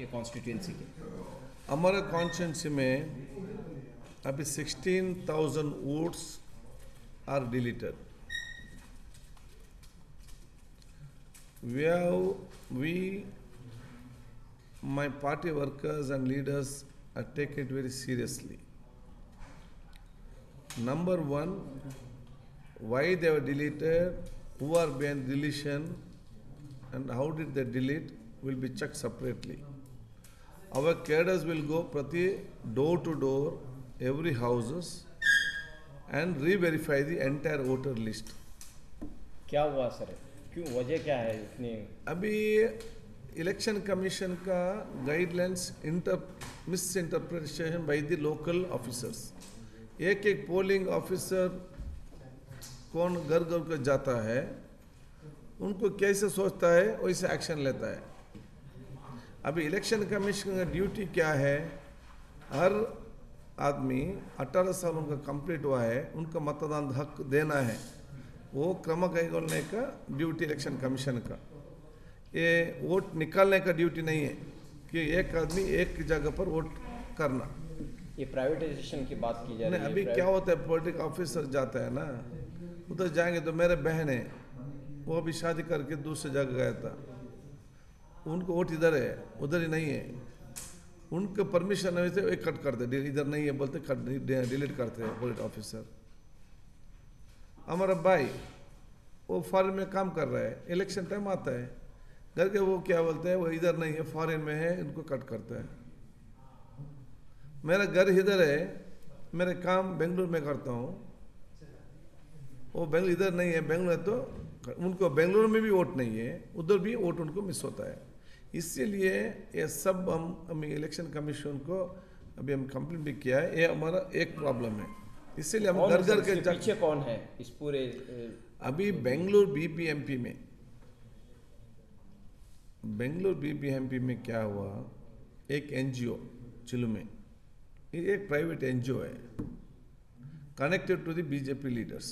आपके कॉन्स्टिट्यूंसी के हमारे कॉन्स्टिट्यूंसी में अभी 16,000 thousand votes are deleted we have we my party workers and leaders are take it very seriously number one why they've deleted who are behind deletion and how did the delete will be check separately our cadres will go prati door to door, every houses and re-verify the entire voter list. क्या हुआ sir क्यों वजह क्या है इतनी अभी election commission का guidelines inter misinterpretation by the local officers एक एक पोलिंग ऑफिसर कौन घर घर को जाता है उनको कैसे सोचता है वैसे एक्शन लेता है अब इलेक्शन कमीशन का ड्यूटी क्या है हर आदमी अठारह साल उनका कंप्लीट हुआ है उनका मतदान हक देना है वो क्रम कैगोलने का ड्यूटी इलेक्शन कमीशन का ये वोट निकालने का ड्यूटी नहीं है कि एक आदमी एक जगह पर वोट करना ये प्राइवेटाइजेशन की बात की जाए अभी क्या होता है पोलिटिक ऑफिसर जाता है ना उधर जाएंगे तो मेरे बहन है वो अभी शादी करके दूसरी जगह गया था उनको वोट इधर है उधर ही नहीं है उनके परमिशन नहीं थे कट करते इधर नहीं है बोलते कट डिलीट करते हैं पोलिट ऑफिसर हमारा भाई वो फॉरेन में काम कर रहा है इलेक्शन टाइम आता है घर के वो क्या बोलते हैं वो इधर नहीं है फॉरेन में है इनको कट करता है मेरा घर इधर है मेरे काम बेंगलुरु में करता हूँ वो बेंगलुरु इधर नहीं है बेंगलुरु है तो उनको बेंगलुरु में भी वोट नहीं है उधर भी वोट उनको मिस होता है इसीलिए ये सब हम हम इलेक्शन कमीशन को अभी हम कंप्लेंट भी किया है ये हमारा एक प्रॉब्लम है इसीलिए हम घर घर के पीछे कौन है इस पूरे अभी बेंगलुरु बीपीएमपी में बेंगलोर बीपीएमपी में क्या हुआ एक एनजीओ चिलू में ये एक प्राइवेट एनजीओ है connected to the BJP leaders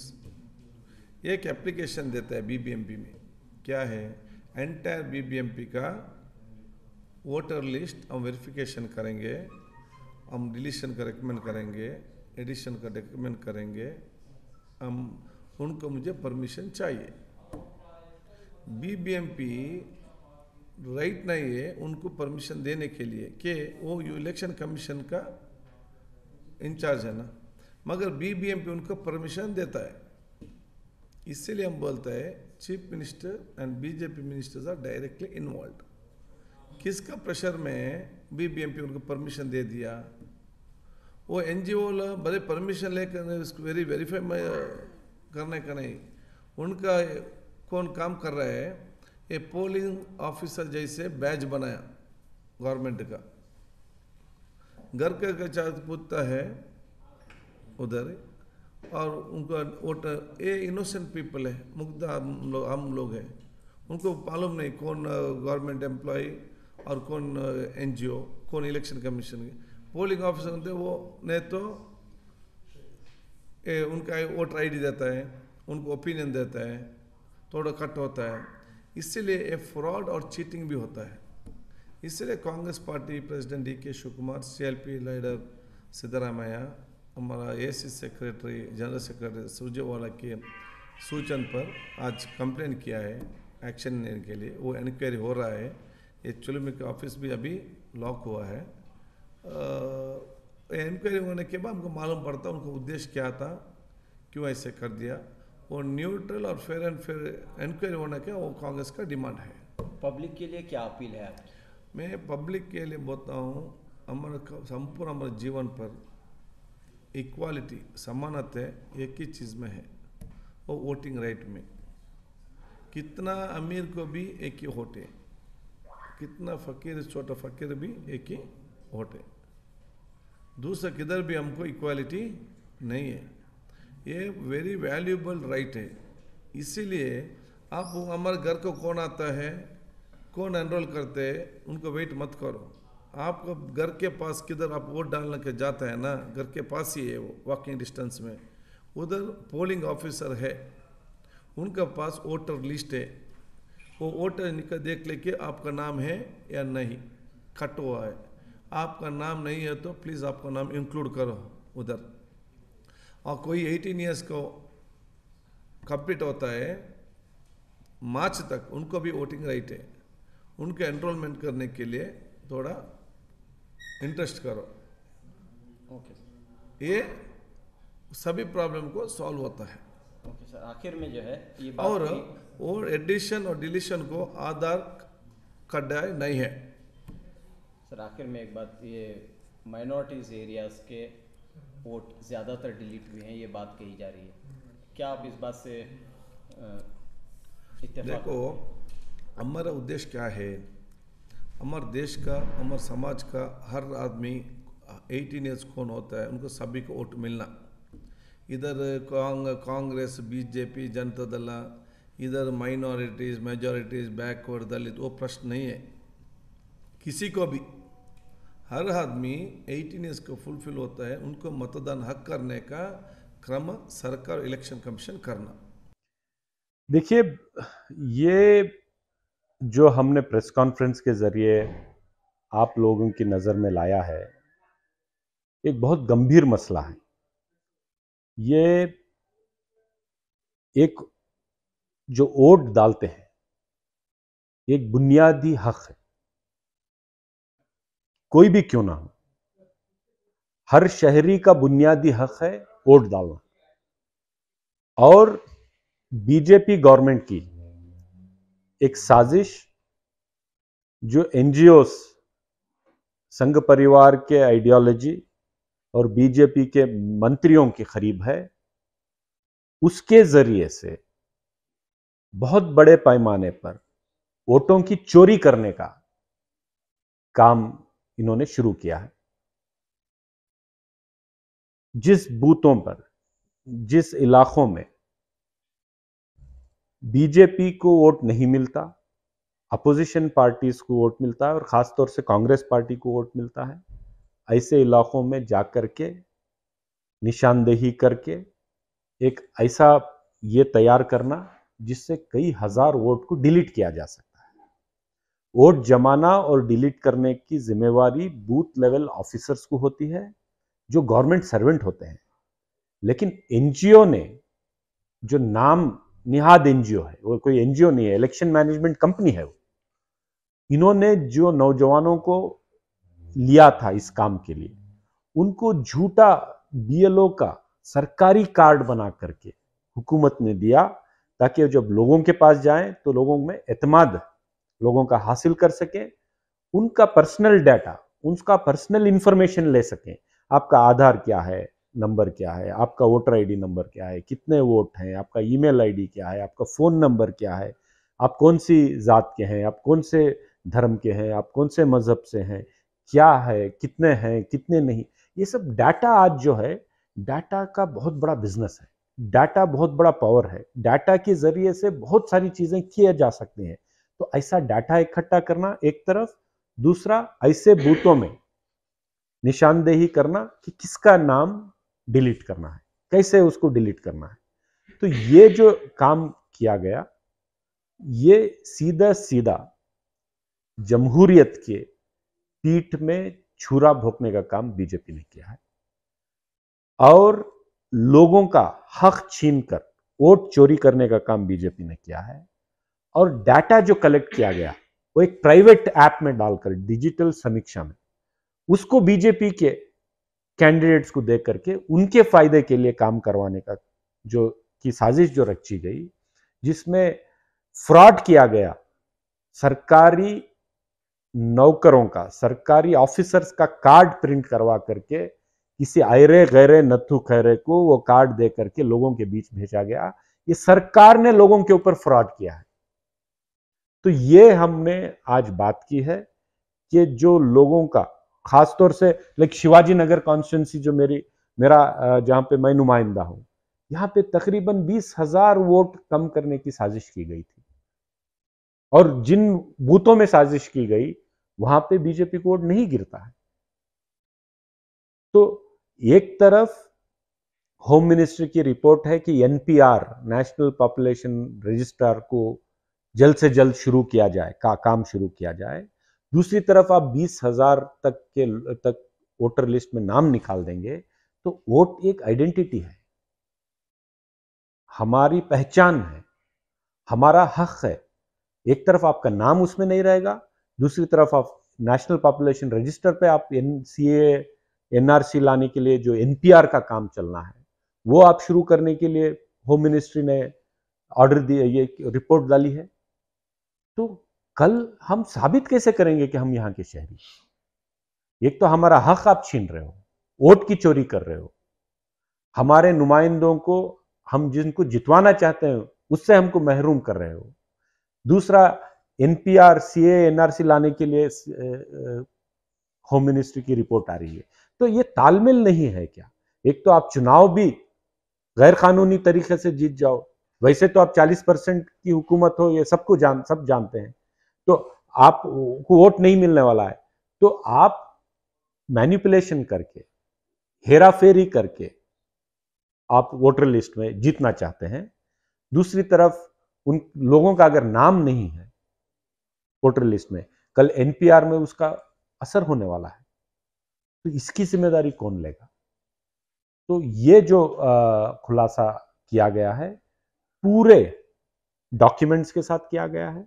एक एप्लीकेशन देता है बीबीएमपी में क्या है एंटायर बीबीएमपी का वोटर लिस्ट हम वेरिफिकेशन करेंगे हम डिलीशन का रिकमेंड करेंगे एडिशन का रिकमेंड करेंगे हम उनको मुझे परमिशन चाहिए बीबीएमपी राइट नहीं है उनको परमिशन देने के लिए कि वो इलेक्शन कमीशन का इंचार्ज है ना मगर बीबीएमपी उनको परमिशन देता है इसलिए हम बोलते हैं chief minister and BJP ministers are directly involve किसका प्रेशर में बीबीएमपी उनको परमिशन दे दिया वो एन जी ओ भले परमिशन लेकर इसको वेरी वेरीफाई में करने का नहीं उनका कौन काम कर रहा है ये पोलिंग ऑफिसर जैसे बैज बनाया गवर्नमेंट का घर के चार पूछता है उधर और उनका वोटर ये इनोसेंट पीपल है मुग्धा हम लोग हम लोग हैं उनको मालूम नहीं कौन गवर्नमेंट एम्प्लॉय और कौन एन जी ओ कौन इलेक्शन कमीशन के पोलिंग ऑफिसर होते वो ने तो ए, उनका वोटर डी देता है उनको ओपिनियन देता है थोड़ा कट होता है इसलिए ए फ्रॉड और चीटिंग भी होता है इसलिए कांग्रेस पार्टी प्रेसिडेंट डी के शिवकुमार पी लीडर सिद्धाराम हमारा A C secretary general secretary Surjewala के सूचन पर आज कंप्लेन किया है एक्शन लेने के लिए वो इंक्वायरी हो रहा है एक्चुअली मेरे ऑफिस भी अभी लॉक हुआ है इंक्वायरी होने के बाद हमको मालूम पड़ता उनका उद्देश्य क्या था क्यों ऐसे कर दिया वो न्यूट्रल और फेयर एंड फेयर इंक्वायरी होने का वो कांग्रेस का डिमांड है पब्लिक के लिए क्या अपील है मैं पब्लिक के लिए बोलता हूँ अमर संपूर्ण हमारे जीवन पर इक्वालिटी समानता एक ही चीज़ में है वो वोटिंग राइट में कितना अमीर को भी एक ही वोटें कितना फ़कीर छोटा फ़कीर भी एक ही वोट है दूसरा किधर भी हमको इक्वालिटी नहीं है ये वेरी वैल्यूबल राइट है इसीलिए आप हमारे घर को कौन आता है कौन एनरोल करते हैं उनको वेट मत करो आपको घर के पास किधर आप वोट डालने के जाते हैं ना घर के पास ही है वो वॉकिंग डिस्टेंस में उधर पोलिंग ऑफिसर है उनका पास वोटर लिस्ट है वो वोट देख लेके आपका नाम है या नहीं कट हुआ है आपका नाम नहीं है तो प्लीज़ आपका नाम इंक्लूड करो उधर और कोई 18 इयर्स को कंप्लीट होता है मार्च तक उनको भी वोटिंग राइट है उनके एनरोलमेंट करने के लिए थोड़ा इंटरेस्ट करो ओके okay. ये सभी प्रॉब्लम को सॉल्व होता है ओके okay, सर आखिर में जो है ये बात और और एडिशन और डिलीशन को आधार कड्डाय नहीं है सर आखिर में एक बात ये माइनॉरिटीज़ एरियाज़ के वोट ज़्यादातर डिलीट हुए हैं ये बात कही जा रही है क्या आप इस बात से देखो हमारा उद्देश्य क्या है अमर देश का अमर समाज का हर आदमी 18 ईयर्स कौन होता है उनको सभी को वोट मिलना इधर कांग्रेस बीजेपी जनता दल इधर माइनॉरिटीज़ मेजॉरिटीज़ बैकवर्ड दलित वो प्रश्न नहीं है किसी को भी हर आदमी एटीन ईयर्स को फुलफिल होता है उनको मतदान हक करने का क्रम सरकार इलेक्शन कमीशन करना देखिए ये जो हमने प्रेस कॉन्फ्रेंस के ज़रिए आप लोगों की नज़र में लाया है एक बहुत गंभीर मसला है ये एक जो वोट डालते हैं एक बुनियादी हक है कोई भी क्यों ना हो हर शहरी का बुनियादी हक है वोट डालना और बीजेपी गवर्नमेंट की एक साजिश जो एनजीओस संघ परिवार के आइडियोलॉजी और बीजेपी के मंत्रियों के करीब है उसके जरिए से बहुत बड़े पैमाने पर वोटों की चोरी करने का काम इन्होंने शुरू किया है जिस बूथों पर जिस इलाकों में बीजेपी को वोट नहीं मिलता अपोजिशन पार्टीज को वोट मिलता है और ख़ासतौर से कांग्रेस पार्टी को वोट मिलता है ऐसे इलाकों में जा कर के निशानदेही करके एक ऐसा ये तैयार करना जिससे कई हजार वोट को डिलीट किया जा सकता है वोट जमाना और डिलीट करने की जिम्मेवारी बूथ लेवल ऑफिसर्स को होती है जो गवर्नमेंट सर्वेंट होते हैं लेकिन एनजीओ ने जो नाम निहाद एनजीओ है वो कोई एनजीओ नहीं है इलेक्शन मैनेजमेंट कंपनी है वो इन्होंने जो नौजवानों को लिया था इस काम के लिए उनको झूठा बीएलओ का सरकारी कार्ड बना करके हुकूमत ने दिया ताकि जब लोगों के पास जाएं तो लोगों में एतमाद लोगों का हासिल कर सकें उनका पर्सनल डाटा उनका पर्सनल इंफॉर्मेशन ले सकें आपका आधार क्या है नंबर क्या है आपका वोटर आईडी नंबर क्या है कितने वोट हैं आपका ईमेल आईडी क्या है आपका फ़ोन नंबर क्या है आप कौन सी ज़ात के हैं आप कौन से धर्म के हैं आप कौन से मज़हब से हैं क्या है कितने हैं कितने नहीं ये सब डाटा आज जो है डाटा का बहुत बड़ा बिजनेस है डाटा बहुत बड़ा पावर है डाटा के जरिए से बहुत सारी चीजें किए जा सकती हैं तो ऐसा डाटा इकट्ठा करना एक तरफ दूसरा ऐसे बूथों में निशानदेही करना कि किसका नाम डिलीट करना है कैसे उसको डिलीट करना है तो ये जो काम किया गया ये सीधा सीधा जमहूरियत के पीठ में छुरा भोंकने का काम बीजेपी ने किया है और लोगों का हक छीन कर वोट चोरी करने का काम बीजेपी ने किया है और डाटा जो कलेक्ट किया गया वो एक प्राइवेट ऐप में डालकर डिजिटल समीक्षा में उसको बीजेपी के कैंडिडेट्स को देख करके उनके फायदे के लिए काम करवाने का जो की साजिश जो रची गई जिसमें फ्रॉड किया गया सरकारी नौकरों का सरकारी ऑफिसर्स का कार्ड प्रिंट करवा करके किसी आयरे गैरे नथु खैरे को वो कार्ड दे करके लोगों के बीच भेजा गया ये सरकार ने लोगों के ऊपर फ्रॉड किया है तो ये हमने आज बात की है कि जो लोगों का खासतौर से लाइक शिवाजी नगर कॉन्स्टिट्यूंसी जो मेरी मेरा जहां पे मैं नुमाइंदा हूं यहां पे तकरीबन बीस हजार वोट कम करने की साजिश की गई थी और जिन बूथों में साजिश की गई वहां पे बीजेपी को वोट नहीं गिरता है तो एक तरफ होम मिनिस्ट्री की रिपोर्ट है कि एनपीआर नेशनल पॉपुलेशन रजिस्ट्रार को जल्द से जल्द शुरू किया जाए का काम शुरू किया जाए दूसरी तरफ आप बीस हजार तक के तक वोटर लिस्ट में नाम निकाल देंगे तो वोट एक आइडेंटिटी है हमारी पहचान है हमारा हक है एक तरफ आपका नाम उसमें नहीं रहेगा दूसरी तरफ आप नेशनल पॉपुलेशन रजिस्टर पे आप एन सी ए एनआरसी लाने के लिए जो एनपीआर का काम चलना है वो आप शुरू करने के लिए होम मिनिस्ट्री ने ऑर्डर दिया ये रिपोर्ट डाली है तो कल हम साबित कैसे करेंगे कि हम यहाँ के शहरी एक तो हमारा हक आप छीन रहे हो वोट की चोरी कर रहे हो हमारे नुमाइंदों को हम जिनको जितवाना चाहते हैं उससे हमको महरूम कर रहे हो दूसरा एनपीआर सीए एनआरसी लाने के लिए होम मिनिस्ट्री की रिपोर्ट आ रही है तो ये तालमेल नहीं है क्या एक तो आप चुनाव भी गैर कानूनी तरीके से जीत जाओ वैसे तो आप 40 परसेंट की हुकूमत हो ये सबको जान सब जानते हैं तो आपको वोट नहीं मिलने वाला है तो आप मैनिपुलेशन करके हेरा फेरी करके आप वोटर लिस्ट में जीतना चाहते हैं दूसरी तरफ उन लोगों का अगर नाम नहीं है वोटर लिस्ट में कल एनपीआर में उसका असर होने वाला है तो इसकी जिम्मेदारी कौन लेगा तो ये जो खुलासा किया गया है पूरे डॉक्यूमेंट्स के साथ किया गया है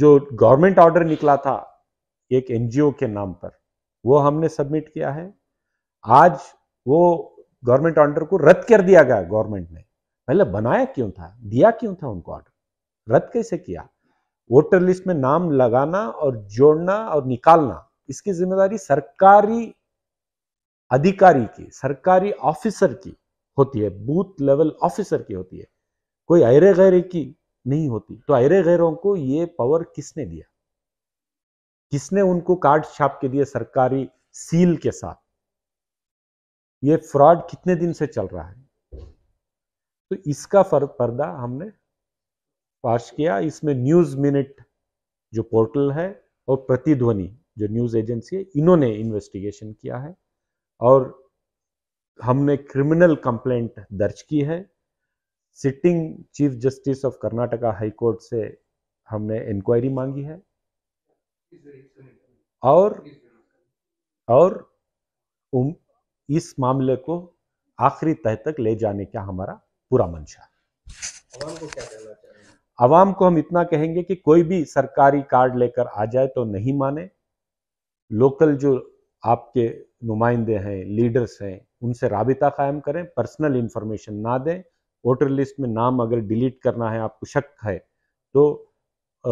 जो गवर्नमेंट ऑर्डर निकला था एक एनजीओ के नाम पर वो हमने सबमिट किया है आज वो गवर्नमेंट ऑर्डर को रद्द कर दिया गया गवर्नमेंट ने पहले बनाया क्यों था दिया क्यों था उनको ऑर्डर रद्द कैसे किया वोटर लिस्ट में नाम लगाना और जोड़ना और निकालना इसकी जिम्मेदारी सरकारी अधिकारी की सरकारी ऑफिसर की होती है बूथ लेवल ऑफिसर की होती है कोई अरे गैरे की नहीं होती तो अरे गैरों को ये पावर किसने दिया किसने उनको कार्ड छाप के दिए सरकारी सील के साथ ये फ्रॉड कितने दिन से चल रहा है तो इसका पर्दा हमने पास किया इसमें न्यूज मिनट जो पोर्टल है और प्रतिध्वनि जो न्यूज़ एजेंसी है इन्होंने इन्वेस्टिगेशन किया है और हमने क्रिमिनल कंप्लेंट दर्ज की है sitting chief justice of Karnataka high court से हमने इंक्वायरी मांगी है और और उम, इस मामले को आखिरी तह तक ले जाने का हमारा पूरा मंशा आवाम को आवाम को हम इतना कहेंगे कि कोई भी सरकारी कार्ड लेकर आ जाए तो नहीं माने लोकल जो आपके नुमाइंदे हैं लीडर्स हैं उनसे रबता क़ायम करें पर्सनल इंफॉर्मेशन ना दें वोटर लिस्ट में नाम अगर डिलीट करना है आपको शक है तो आ,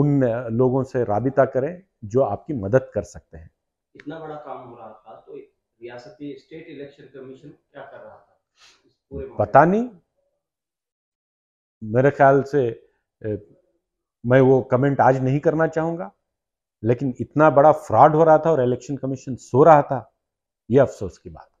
उन लोगों से रबिता करें जो आपकी मदद कर सकते हैं इतना बड़ा काम हो रहा था तो रियासती स्टेट इलेक्शन कमीशन क्या कर रहा था पता नहीं मेरे ख्याल से मैं वो कमेंट आज नहीं करना चाहूँगा लेकिन इतना बड़ा फ्रॉड हो रहा था और इलेक्शन कमीशन सो रहा था यह अफसोस की बात